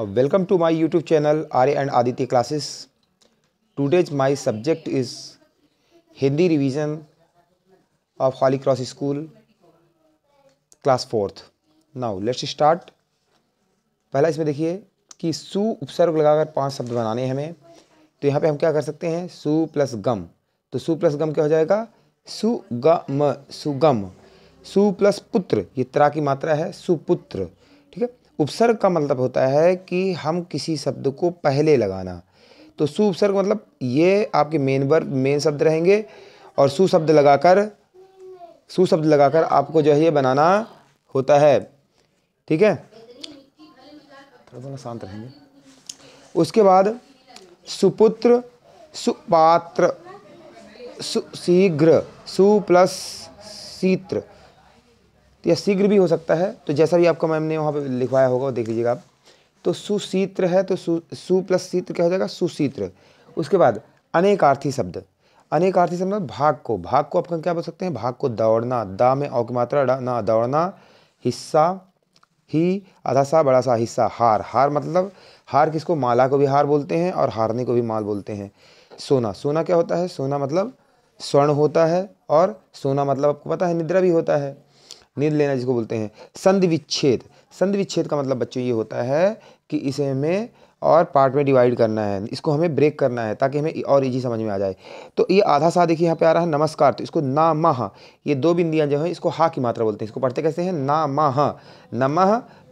welcome to my YouTube channel Arya and Aditya classes today's my subject is Hindi revision of Holy Cross school class fourth now let's start पहला इसमें देखिए कि सु उपसर्ग लगाकर पांच शब्द बनाने हैं हमें तो यहाँ पे हम क्या कर सकते हैं सु प्लस गम तो सु प्लस गम क्या हो जाएगा सुगम सुगम सु प्लस पुत्र ये त्रा की मात्रा है सुपुत्र उपसर्ग का मतलब होता है कि हम किसी शब्द को पहले लगाना तो सु उपसर्ग मतलब ये आपके मेन वर्ब मेन शब्द रहेंगे और सु शब्द लगाकर सु शब्द लगाकर आपको जो है ये बनाना होता है ठीक है थोड़ा थोड़ा शांत रहेंगे उसके बाद सुपुत्र सुपात्र सुशीघ्र सु प्लस सीत्र तो यह शीघ्र भी हो सकता है तो जैसा भी आपका मैम ने वहाँ पर लिखवाया होगा वो देख लीजिएगा आप तो सुशीत्र है तो सु सु प्लस शीत्र क्या हो जाएगा सुशीत्र उसके बाद अनेकार्थी शब्द अनेकार्थी शब्द मतलब भाग को भाग को आप क्या बोल सकते हैं भाग को दौड़ना दा में औ की मात्रा ना दौड़ना हिस्सा ही आधा सा बड़ा सा हिस्सा हार हार मतलब हार किसको माला को भी हार बोलते हैं और हारने को भी माल बोलते हैं सोना सोना क्या होता है सोना मतलब स्वर्ण होता है और सोना मतलब आपको पता है निद्रा भी होता है नींद लेना जिसको बोलते हैं संधि विच्छेद संधि विच्छेद का मतलब बच्चों ये होता है कि इसे हमें और पार्ट में डिवाइड करना है इसको हमें ब्रेक करना है ताकि हमें और इजी समझ में आ जाए तो ये आधा सा देखिए यहाँ पे आ रहा है नमस्कार तो इसको ना माह ये दो बिंदियाँ जो हैं इसको हा की मात्रा बोलते हैं इसको पढ़ते कैसे हैं ना माह नम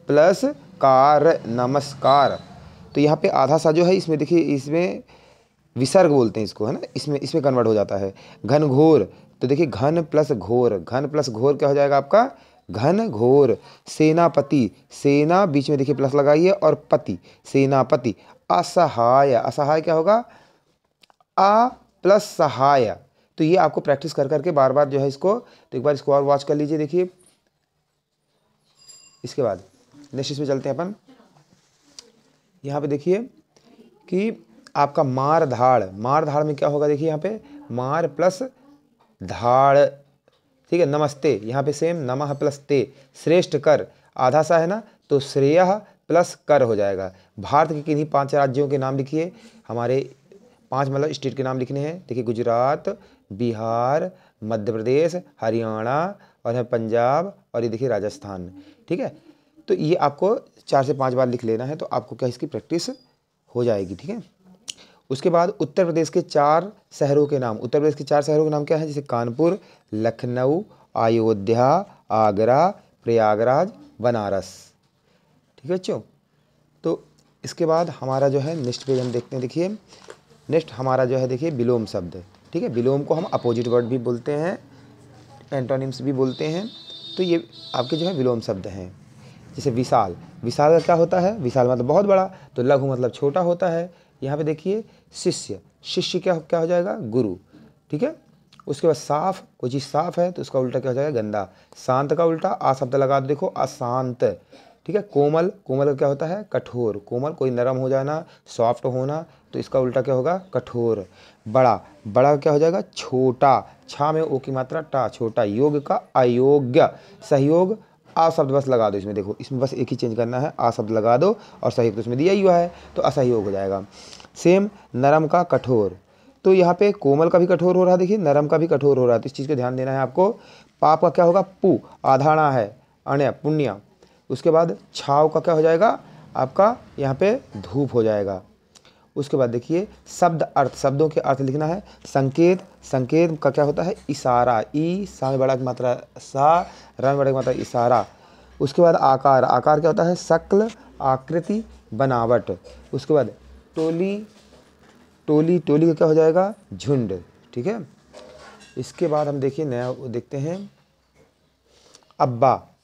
प्लस कार नमस्कार तो यहाँ पे आधा सा जो है इसमें देखिए इसमें विसर्ग बोलते हैं इसको है ना इसमें इसमें कन्वर्ट हो जाता है घनघोर तो देखिए घन प्लस घोर घन प्लस घोर क्या हो जाएगा आपका घन घोर सेनापति सेना बीच में देखिए प्लस लगाइए और पति सेनापति असहाय असहाय क्या होगा आ प्लस सहाय तो ये आपको प्रैक्टिस कर करके बार बार जो है इसको तो एक बार इसको और वॉच कर लीजिए देखिए इसके बाद नेक्स्ट इसमें चलते हैं अपन यहाँ पे देखिए कि आपका मार धाड़ मार धाड़ में क्या होगा देखिए यहाँ पे मार प्लस धाड़ ठीक है नमस्ते यहाँ पे सेम नमः प्लस ते श्रेष्ठ कर आधा सा है ना तो श्रेय प्लस कर हो जाएगा भारत के किन्हीं पांच राज्यों के नाम लिखिए हमारे पांच मतलब स्टेट के नाम लिखने हैं देखिए गुजरात बिहार मध्य प्रदेश हरियाणा और है पंजाब और ये देखिए राजस्थान ठीक है तो ये आपको चार से पाँच बार लिख लेना है तो आपको क्या इसकी प्रैक्टिस हो जाएगी ठीक है उसके बाद उत्तर प्रदेश के चार शहरों के नाम उत्तर प्रदेश के चार शहरों के नाम क्या है जैसे कानपुर लखनऊ अयोध्या आगरा प्रयागराज बनारस ठीक है बच्चों तो इसके बाद हमारा जो है नेक्स्ट पेज हम देखते हैं देखिए नेक्स्ट हमारा जो है देखिए विलोम शब्द ठीक है विलोम को हम अपोजिट वर्ड भी बोलते हैं एंटोनिम्स भी बोलते हैं तो ये आपके जो है विलोम शब्द हैं जैसे विशाल विशाल क्या होता है विशाल मतलब बहुत बड़ा तो लघु मतलब छोटा होता है यहाँ पे देखिए शिष्य शिष्य क्या क्या हो जाएगा गुरु ठीक है उसके बाद साफ कोई चीज़ साफ है तो उसका उल्टा क्या हो जाएगा गंदा शांत का उल्टा आशब्द लगा दो देखो अशांत ठीक है कोमल कोमल क्या होता है कठोर कोमल कोई नरम हो जाना सॉफ्ट होना तो इसका उल्टा क्या होगा कठोर बड़ा बड़ा क्या हो जाएगा छोटा छा में ओ की मात्रा टा छोटा योग का अयोग्य सहयोग आ शब्द बस लगा दो इसमें देखो इसमें बस एक ही चेंज करना है आ शब्द लगा दो और सहयोग तो इसमें दिया ही हुआ है तो असहयोग हो जाएगा सेम नरम का कठोर तो यहाँ पे कोमल का भी कठोर हो रहा है देखिए नरम का भी कठोर हो रहा है तो इस चीज़ को ध्यान देना है आपको पाप का क्या होगा पु आधारणा है अण्य पुण्य उसके बाद छाव का क्या हो जाएगा आपका यहाँ पे धूप हो जाएगा उसके बाद देखिए शब्द अर्थ शब्दों के अर्थ लिखना है संकेत संकेत का क्या होता है इशारा ई सा में बड़ा की मात्रा सा र में बड़ा की मात्रा इशारा उसके बाद आकार आकार क्या होता है शक्ल आकृति बनावट उसके बाद टोली टोली टोली का क्या हो जाएगा झुंड ठीक है इसके बाद हम देखिए नया देखते हैं अब्बा